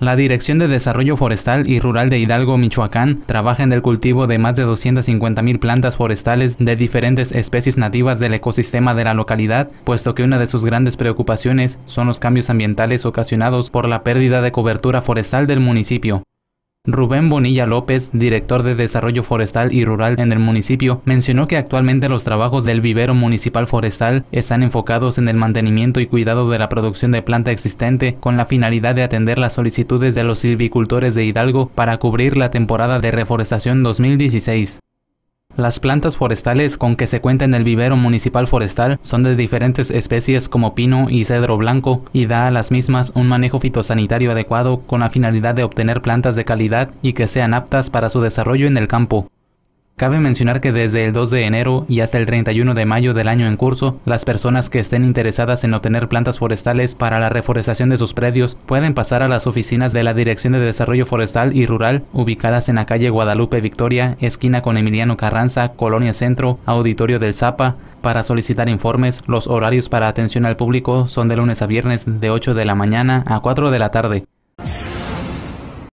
La Dirección de Desarrollo Forestal y Rural de Hidalgo, Michoacán, trabaja en el cultivo de más de 250.000 plantas forestales de diferentes especies nativas del ecosistema de la localidad, puesto que una de sus grandes preocupaciones son los cambios ambientales ocasionados por la pérdida de cobertura forestal del municipio. Rubén Bonilla López, director de Desarrollo Forestal y Rural en el municipio, mencionó que actualmente los trabajos del vivero municipal forestal están enfocados en el mantenimiento y cuidado de la producción de planta existente con la finalidad de atender las solicitudes de los silvicultores de Hidalgo para cubrir la temporada de reforestación 2016. Las plantas forestales con que se cuenta en el vivero municipal forestal son de diferentes especies como pino y cedro blanco y da a las mismas un manejo fitosanitario adecuado con la finalidad de obtener plantas de calidad y que sean aptas para su desarrollo en el campo. Cabe mencionar que desde el 2 de enero y hasta el 31 de mayo del año en curso, las personas que estén interesadas en obtener plantas forestales para la reforestación de sus predios pueden pasar a las oficinas de la Dirección de Desarrollo Forestal y Rural, ubicadas en la calle Guadalupe Victoria, esquina con Emiliano Carranza, Colonia Centro, Auditorio del Zapa, para solicitar informes. Los horarios para atención al público son de lunes a viernes de 8 de la mañana a 4 de la tarde.